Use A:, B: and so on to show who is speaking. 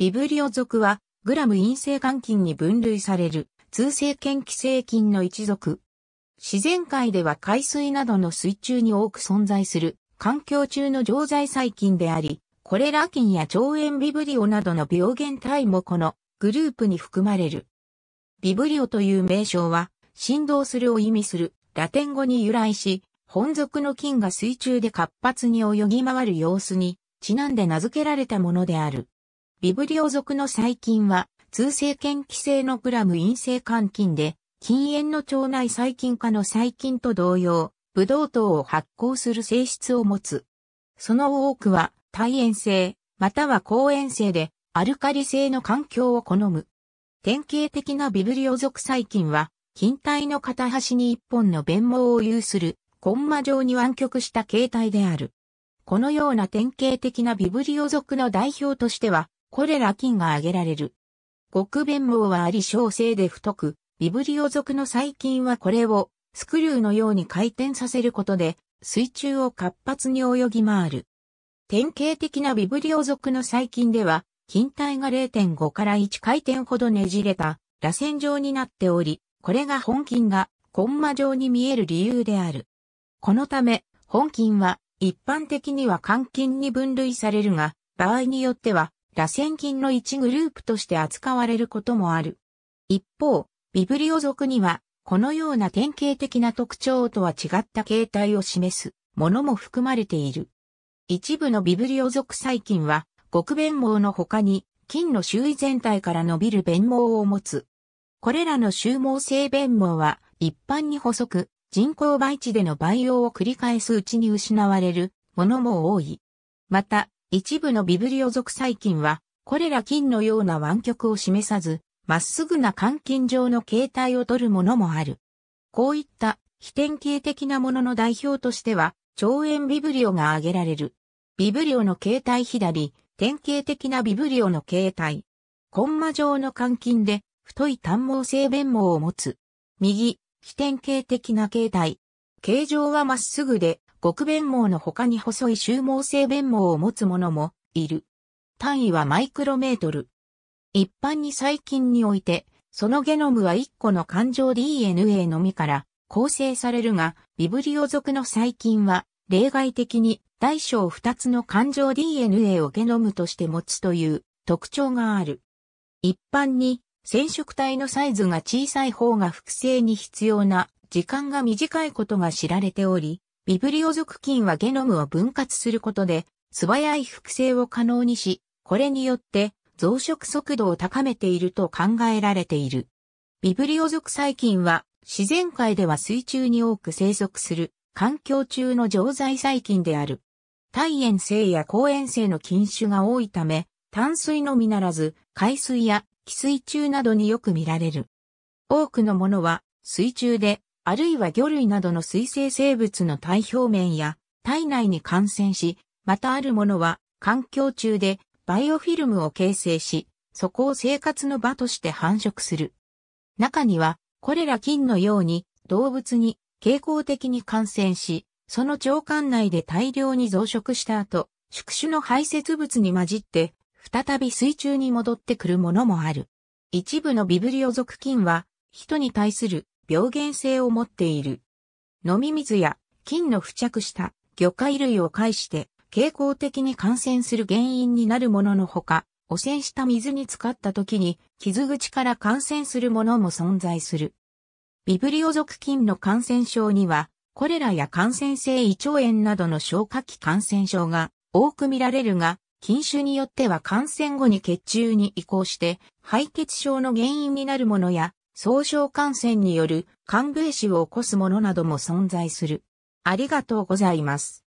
A: ビブリオ属は、グラム陰性肝菌に分類される、通性圏寄生菌の一族。自然界では海水などの水中に多く存在する、環境中の常在細菌であり、これら菌や腸炎ビブリオなどの病原体もこのグループに含まれる。ビブリオという名称は、振動するを意味するラテン語に由来し、本属の菌が水中で活発に泳ぎ回る様子に、ちなんで名付けられたものである。ビブリオ属の細菌は、通性嫌気性のグラム陰性肝菌で、禁煙の腸内細菌化の細菌と同様、ブドウ糖を発酵する性質を持つ。その多くは、耐炎性、または抗炎性で、アルカリ性の環境を好む。典型的なビブリオ属細菌は、菌体の片端に一本の弁毛を有する、コンマ状に湾曲した形態である。このような典型的なビブリオ属の代表としては、これら菌が挙げられる。極弁毛はあり小生で太く、ビブリオ属の細菌はこれをスクリューのように回転させることで水中を活発に泳ぎ回る。典型的なビブリオ属の細菌では、菌体が0.5から1回転ほどねじれた螺旋状になっており、これが本菌がコンマ状に見える理由である。このため、本菌は一般的には肝菌に分類されるが、場合によっては螺旋菌の一グループとして扱われることもある。一方、ビブリオ属には、このような典型的な特徴とは違った形態を示すものも含まれている。一部のビブリオ属細菌は、極弁毛の他に、菌の周囲全体から伸びる弁毛を持つ。これらの周毛性弁毛は、一般に細く、人工培地での培養を繰り返すうちに失われるものも多い。また、一部のビブリオ属細菌は、これら菌のような湾曲を示さず、まっすぐな肝菌状の形態をとるものもある。こういった非典型的なものの代表としては、腸炎ビブリオが挙げられる。ビブリオの形態左、典型的なビブリオの形態。コンマ状の肝菌で、太い単毛性弁毛を持つ。右、非典型的な形態。形状はまっすぐで、極弁毛の他に細い収毛性弁毛を持つももいる。単位はマイクロメートル。一般に細菌において、そのゲノムは1個の環状 DNA のみから構成されるが、ビブリオ属の細菌は例外的に大小2つの環状 DNA をゲノムとして持つという特徴がある。一般に染色体のサイズが小さい方が複製に必要な時間が短いことが知られており、ビブリオ属菌はゲノムを分割することで、素早い複製を可能にし、これによって増殖速度を高めていると考えられている。ビブリオ属細菌は自然界では水中に多く生息する環境中の常在細菌である。体塩性や抗塩性の菌種が多いため、淡水のみならず、海水や寄水中などによく見られる。多くのものは水中であるいは魚類などの水生生物の体表面や体内に感染し、またあるものは環境中でバイオフィルムを形成し、そこを生活の場として繁殖する。中には、これら菌のように動物に傾向的に感染し、その腸管内で大量に増殖した後、宿主の排泄物に混じって、再び水中に戻ってくるものもある。一部のビブリオ属菌は、人に対する病原性を持っている。飲み水や菌の付着した魚介類を介して傾向的に感染する原因になるもののほか、汚染した水に浸かった時に傷口から感染するものも存在する。ビブリオ属菌の感染症には、コレラや感染性胃腸炎などの消化器感染症が多く見られるが、菌種によっては感染後に血中に移行して、敗血症の原因になるものや、総称感染による寒冷死を起こすものなども存在する。ありがとうございます。